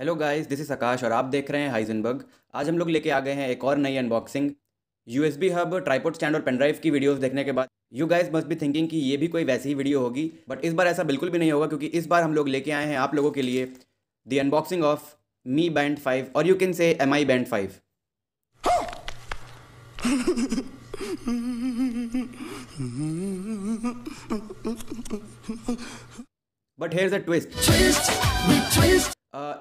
hello guys this is Akash और आप देख रहे हैं हाइजनबर्ग आज हम लोग लेके आ गए हैं एक और नई unboxing USB hub tripod stand और पेनड्राइव की वीडियोस देखने के बाद you guys must be thinking कि ये भी कोई वैसी ही वीडियो होगी बट इस बार ऐसा बिल्कुल भी नहीं होगा क्योंकि इस बार हम लोग लेके आए हैं आप लोगों के लिए the unboxing of Mi band five और you can say M I band five but here the twist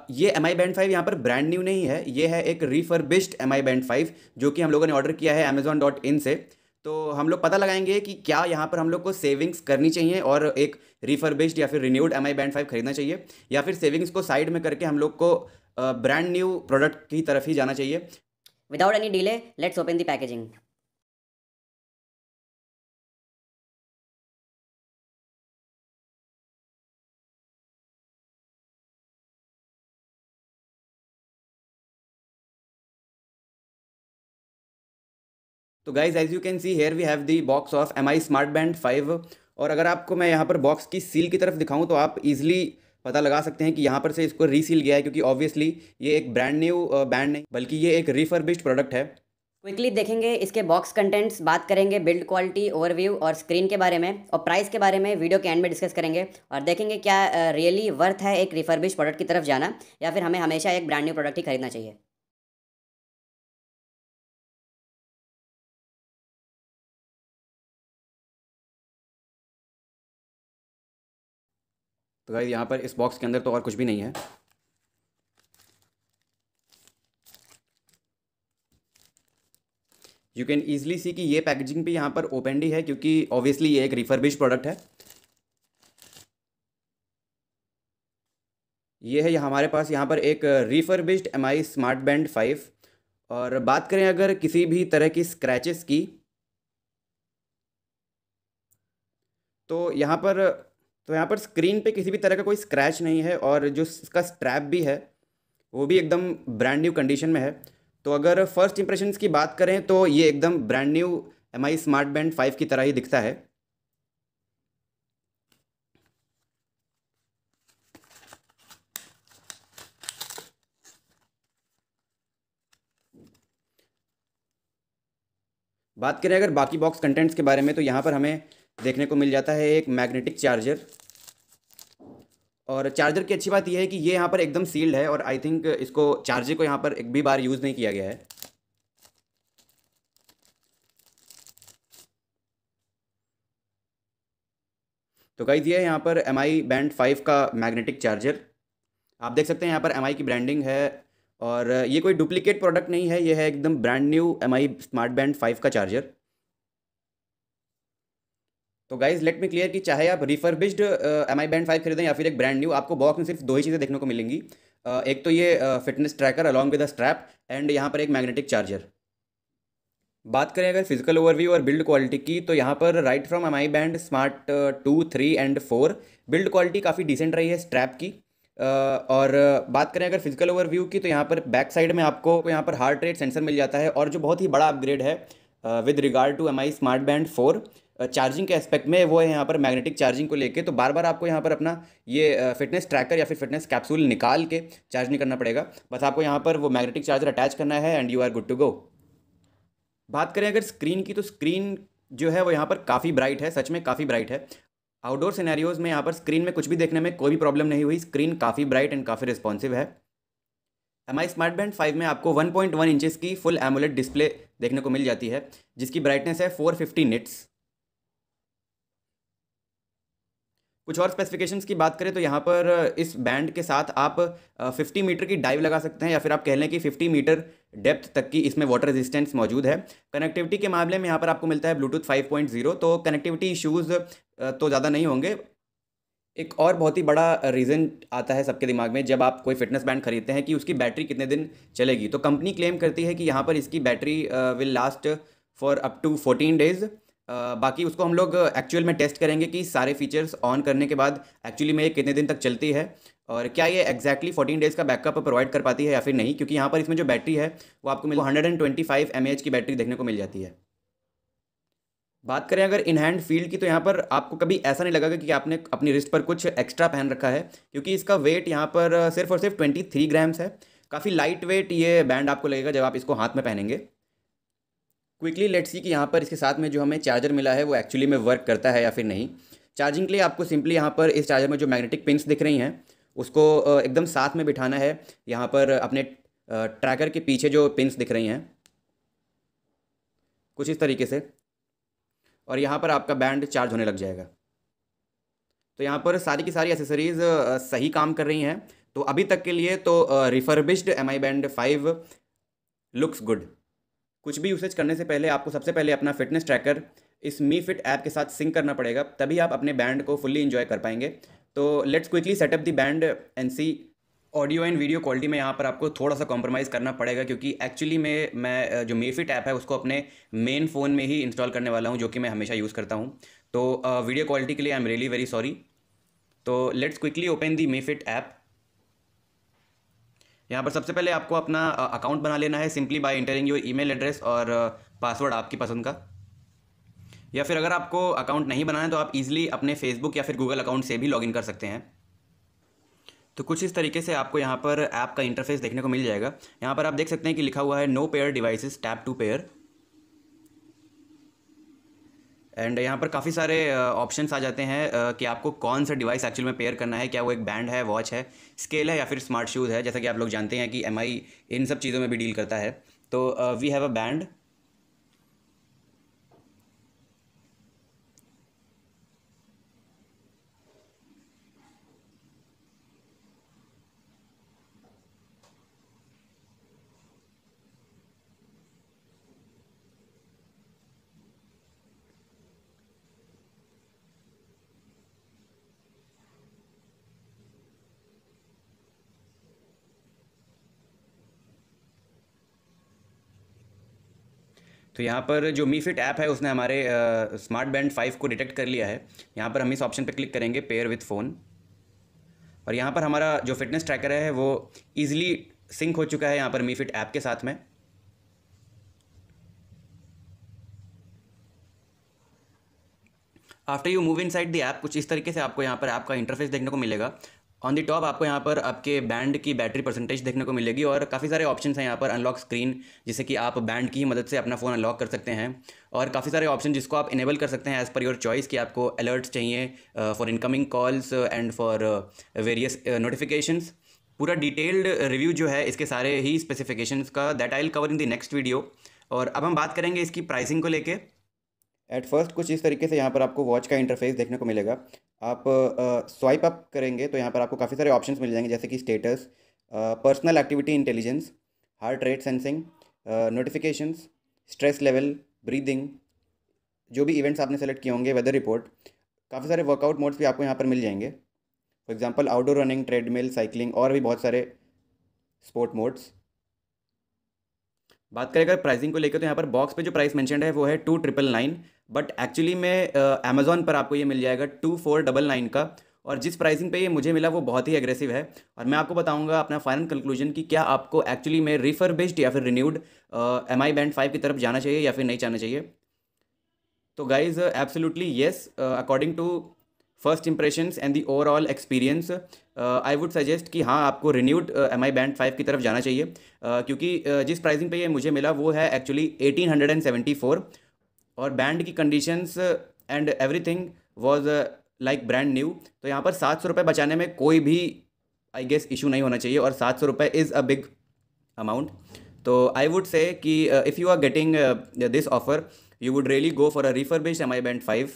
ये एम आई बैंड फाइव यहाँ पर ब्रांड न्यू नहीं है ये है एक refurbished M I band five जो कि हम लोगों ने ऑर्डर किया है अमेजोन डॉट इन से तो हम लोग पता लगाएंगे कि क्या यहाँ पर हम लोग को सेविंग्स करनी चाहिए और एक रिफर्बिश्ड या फिर renewed M I band five खरीदना चाहिए या फिर सेविंग्स को साइड में करके हम लोग को ब्रांड न्यू प्रोडक्ट की तरफ ही जाना चाहिए without any delay let's open the packaging तो guys as you can see here we have the box of M I smart band five और अगर आपको मैं यहाँ पर बॉक्स की सील की तरफ दिखाऊँ तो आप ईजिली पता लगा सकते हैं कि यहाँ पर से इसको रीसील गया है क्योंकि ऑब्वियसली ये एक ब्रांड न्यू बैंड नहीं बल्कि ये एक रिफर्बिश्ड प्रोडक्ट है क्विकली देखेंगे इसके बॉक्स कंटेंट्स बात करेंगे बिल्ड क्वालिटी ओवरव्यू और स्क्रीन के बारे में और प्राइस के बारे में वीडियो के एंड में डिस्कस करेंगे और देखेंगे क्या रियली uh, वर्थ है एक रिफर्बिश प्रोडक्ट की तरफ जाना या फिर हमें हमेशा एक ब्रांड न्यू प्रोडक्ट ही खरीदना चाहिए तो गाइज यहाँ पर इस बॉक्स के अंदर तो और कुछ भी नहीं है यू कैन ईजिली सी कि ये पैकेजिंग भी यहाँ पर ओपन ही है क्योंकि ऑब्वियसली ये एक रिफर्बिश प्रोडक्ट है ये है हमारे पास यहाँ पर एक refurbished M I smart band five और बात करें अगर किसी भी तरह की स्क्रैचेस की तो यहाँ पर तो यहाँ पर स्क्रीन पे किसी भी तरह का कोई स्क्रैच नहीं है और जो इसका स्ट्रैप भी है वो भी एकदम ब्रांड न्यू कंडीशन में है तो अगर फर्स्ट इंप्रेशन की बात करें तो ये एकदम brand new M I smart band five की तरह ही दिखता है बात करें अगर बाकी बॉक्स कंटेंट्स के बारे में तो यहाँ पर हमें देखने को मिल जाता है एक मैग्नेटिक चार्जर और चार्जर की अच्छी बात यह है कि ये यहाँ पर एकदम सील्ड है और आई थिंक इसको चार्जर को यहाँ पर एक भी बार यूज़ नहीं किया गया है तो दिया है यहाँ पर एम आई बैंड फाइव का मैग्नेटिक चार्जर आप देख सकते हैं यहाँ पर एम आई की ब्रांडिंग है और ये कोई डुप्लीकेट प्रोडक्ट नहीं है ये है एकदम brand new M I smart band five का चार्जर तो गाइज लेट मी क्लियर कि चाहे आप refurbished M I band five खरीदें या फिर एक ब्रांड न्यू आपको बॉक्स में सिर्फ दो ही चीज़ें देखने को मिलेंगी uh, एक तो ये fitness tracker along with a strap and यहाँ पर एक मैग्नेटिक चार्जर बात करें अगर फिजिकल ओवरव्यू और बिल्ड क्वालिटी की तो यहाँ पर right from M I band smart two three and four build quality काफ़ी डिसेंट रही है स्ट्रैप की और बात करें अगर फिजिकल ओवरव्यू की तो यहाँ पर बैक साइड में आपको यहाँ पर हार्ट रेट सेंसर मिल जाता है और जो बहुत ही बड़ा अपग्रेड है with regard to M I smart band four charging के एस्पेक्ट में वो है यहाँ पर मैग्नेटिक चार्जिंग को लेके तो बार बार आपको यहाँ पर अपना ये फिटनेस ट्रैकर या फिर फिटनेस कैप्सूल निकाल के चार्ज नहीं करना पड़ेगा बस आपको यहाँ पर वो मैग्नेटिक चार्जर अटैच करना है and you are good to go बात करें अगर स्क्रीन की तो स्क्रीन जो है वो यहाँ पर काफ़ी ब्राइट है सच में काफ़ी ब्राइट है आउटडोर सिनेरियोज़ में यहाँ पर स्क्रीन में कुछ भी देखने में कोई भी प्रॉब्लम नहीं हुई स्क्रीन काफ़ी ब्राइट एंड काफ़ी रिस्पॉन्सिव है M I smart band five में आपको वन पॉइंट वन इंचज़ की फुल एमुलेट डिस्प्ले देखने को मिल जाती है जिसकी ब्राइटनेस है फोर फिफ्टी निट्स कुछ और स्पेसिफिकेशंस की बात करें तो यहाँ पर इस बैंड के साथ आप 50 मीटर की डाइव लगा सकते हैं या फिर आप कह लें कि 50 मीटर डेप्थ तक की इसमें वाटर रेजिस्टेंस मौजूद है कनेक्टिविटी के मामले में यहाँ पर आपको मिलता है ब्लूटूथ 5.0 तो कनेक्टिविटी इश्यूज़ तो ज़्यादा नहीं होंगे एक और बहुत ही बड़ा रीज़न आता है सबके दिमाग में जब आप कोई फिटनेस बैंड खरीदते हैं कि उसकी बैटरी कितने दिन चलेगी तो कंपनी क्लेम करती है कि यहाँ पर इसकी battery will last for up to fourteen days बाकी उसको हम लोग एक्चुअल में टेस्ट करेंगे कि सारे फीचर्स ऑन करने के बाद एक्चुअली में ये कितने दिन तक चलती है और क्या ये एक्जैक्टली फोर्टीन डेज़ का बैकअप प्रोवाइड कर पाती है या फिर नहीं क्योंकि यहाँ पर इसमें जो बैटरी है वो आपको मिल hundred and twenty five M H की बैटरी देखने को मिल जाती है बात करें अगर इन हैंड फील्ड की तो यहाँ पर आपको कभी ऐसा नहीं लगेगा कि आपने अपनी रिस्ट पर कुछ एक्स्ट्रा पहन रखा है क्योंकि इसका वेट यहाँ पर सिर्फ और सिर्फ ट्वेंटी थ्री ग्राम्स है काफ़ी लाइट वेट ये बैंड आपको लगेगा जब आप इसको हाथ में पहनेंगे क्विकली लेट्स सी कि यहाँ पर इसके साथ में जो हमें चार्जर मिला है वो एक्चुअली में वर्क करता है या फिर नहीं चार्जिंग के लिए आपको सिंपली यहाँ पर इस चार्जर में जो मैग्नेटिक पिंस दिख रही हैं उसको एकदम साथ में बिठाना है यहाँ पर अपने ट्रैकर के पीछे जो पिंस दिख रही हैं कुछ इस तरीके से और यहाँ पर आपका बैंड चार्ज होने लग जाएगा तो यहाँ पर सारी की सारी एसेसरीज़ सही काम कर रही हैं तो अभी तक के लिए तो refurbished M I band five looks good कुछ भी यूसेज करने से पहले आपको सबसे पहले अपना फिटनेस ट्रैकर इस मी फिट ऐप के साथ सिंक करना पड़ेगा तभी आप अपने बैंड को फुल्ली इन्जॉय कर पाएंगे तो let's quickly setup the band and see audio and video quality में यहाँ पर आपको थोड़ा सा कॉम्प्रोमाइज़ करना पड़ेगा क्योंकि एक्चुअली में मैं जो मेफिट ऐप है उसको अपने मेन फ़ोन में ही इंस्टॉल करने वाला हूँ जो कि मैं हमेशा यूज़ करता हूँ तो वीडियो क्वालिटी के लिए I am really very sorry तो let's quickly open the Mi Fit app यहाँ पर सबसे पहले आपको अपना अकाउंट बना लेना है simply by entering your email address और पासवर्ड आपकी पसंद का या फिर अगर आपको अकाउंट नहीं बनाना है तो आप इजीली अपने फेसबुक या फिर गूगल अकाउंट से भी लॉगिन कर सकते हैं तो कुछ इस तरीके से आपको यहाँ पर ऐप का इंटरफेस देखने को मिल जाएगा यहाँ पर आप देख सकते हैं कि लिखा हुआ है no pair devices tap to pair and यहाँ पर काफ़ी सारे ऑप्शंस आ जाते हैं कि आपको कौन सा डिवाइस एक्चुअल में पेयर करना है क्या वो एक बैंड है वॉच है स्केल है या फिर स्मार्ट शूज़ है जैसा कि आप लोग जानते हैं कि एम इन सब चीज़ों में भी डील करता है तो वी हैव अ बैंड तो यहाँ पर जो मी फिट ऐप है उसने हमारे स्मार्ट बैंड फाइव को डिटेक्ट कर लिया है यहाँ पर हम इस ऑप्शन पर क्लिक करेंगे पेयर विथ फ़ोन और यहाँ पर हमारा जो फिटनेस ट्रैकर है वो ईजिली सिंक हो चुका है यहाँ पर मी फिट ऐप के साथ में after you move inside the app कुछ इस तरीके से आपको यहाँ पर ऐप का इंटरफेस देखने को मिलेगा ऑन दी टॉप आपको यहाँ पर आपके बैंड की बैटरी परसेंटेज देखने को मिलेगी और काफ़ी सारे ऑप्शन हैं यहाँ पर अनलॉक स्क्रीन जिससे कि आप बैंड की मदद से अपना फ़ोन अनलॉक कर सकते हैं और काफ़ी सारे ऑप्शन जिसको आप इनेबल कर सकते हैं एज़ पर योर चॉइस कि आपको अलर्ट्स चाहिए for incoming calls and for various notifications पूरा डिटेल्ड रिव्यू जो है इसके सारे ही स्पेसिफिकेशंस का that I will cover in the next video और अब हम बात करेंगे इसकी प्राइसिंग को लेके एट फर्स्ट कुछ इस तरीके से यहाँ पर आपको वॉच का इंटरफेस देखने को मिलेगा आप स्वाइप अप करेंगे तो यहाँ पर आपको काफ़ी सारे ऑप्शंस मिल जाएंगे जैसे कि status personal activity intelligence heart rate sensing notifications stress level breathing जो भी इवेंट्स आपने सेलेक्ट किए होंगे वेदर रिपोर्ट काफ़ी सारे वर्कआउट मोड्स भी आपको यहाँ पर मिल जाएंगे for example outdoor running treadmill cycling और भी बहुत सारे स्पोर्ट मोड्स बात करें अगर प्राइसिंग को लेकर तो यहाँ पर बॉक्स पे जो प्राइस मैंशन है वो है two triple nine but actually में अमेजोन पर आपको ये मिल जाएगा टू फोर डबल नाइन का और जिस प्राइसिंग पे ये मुझे मिला वो बहुत ही एग्रेसिव है और मैं आपको बताऊंगा अपना फाइनल कंक्लूजन कि क्या आपको एक्चुअली में बेस्ड या फिर renewed M I band five की तरफ जाना चाहिए या फिर नहीं जाना चाहिए तो guys absolutely yes according to first impressions and the overall experience I would suggest कि हाँ आपको renewed M I band five की तरफ जाना चाहिए uh, क्योंकि uh, जिस प्राइसिंग पे ये मुझे मिला वो है actually eighteen hundred and seventy four और बैंड की conditions and everything was like brand new तो यहाँ पर सात सौ रुपये बचाने में कोई भी आई गेस इशू नहीं होना चाहिए और सात सौ रुपये इज़ अ बिग अमाउंट तो आई वुड से कि if you are getting this offer you would really go for a refurb based M I band five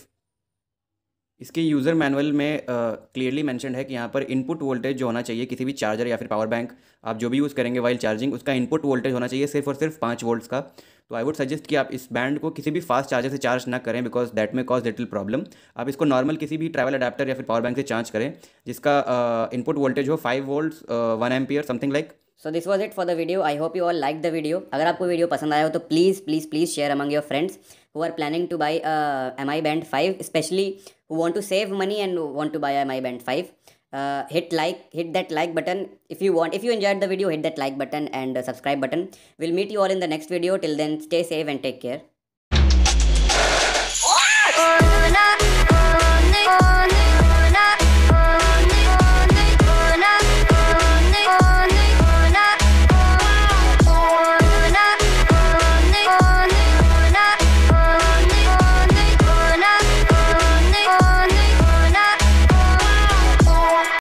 इसके यूज़र मैनुअल में क्लियरली uh, मैंशन है कि यहाँ पर इनपुट वोल्टेज जो होना चाहिए किसी भी चार्जर या फिर पावर बैंक आप जो भी यूज़ करेंगे वाइल चार्जिंग उसका इनपुट वोल्टेज होना चाहिए सिर्फ और सिर्फ पाँच वोल्ट्स का तो आई वुड सजेस्ट कि आप इस बैंड को किसी भी फास्ट चार्जर से चार्ज ना करें because that may cause little problem आप इसको नॉर्मल किसी भी ट्रैवल अडाप्टर या फिर पावर बैंक से चार्ज करें जिसका इनपुट uh, वोल्टेज हो फाइव वोल्ट वन और something like so this was it for the video I hope you all like the video अगर आपको वीडियो पसंद आया हो तो please please please share among your friends who are planning to buy M I band five specially who want to save money and want to buy a my band 5 uh, hit like hit that like button if you want if you enjoyed the video hit that like button and uh, subscribe button we'll meet you all in the next video till then stay safe and take care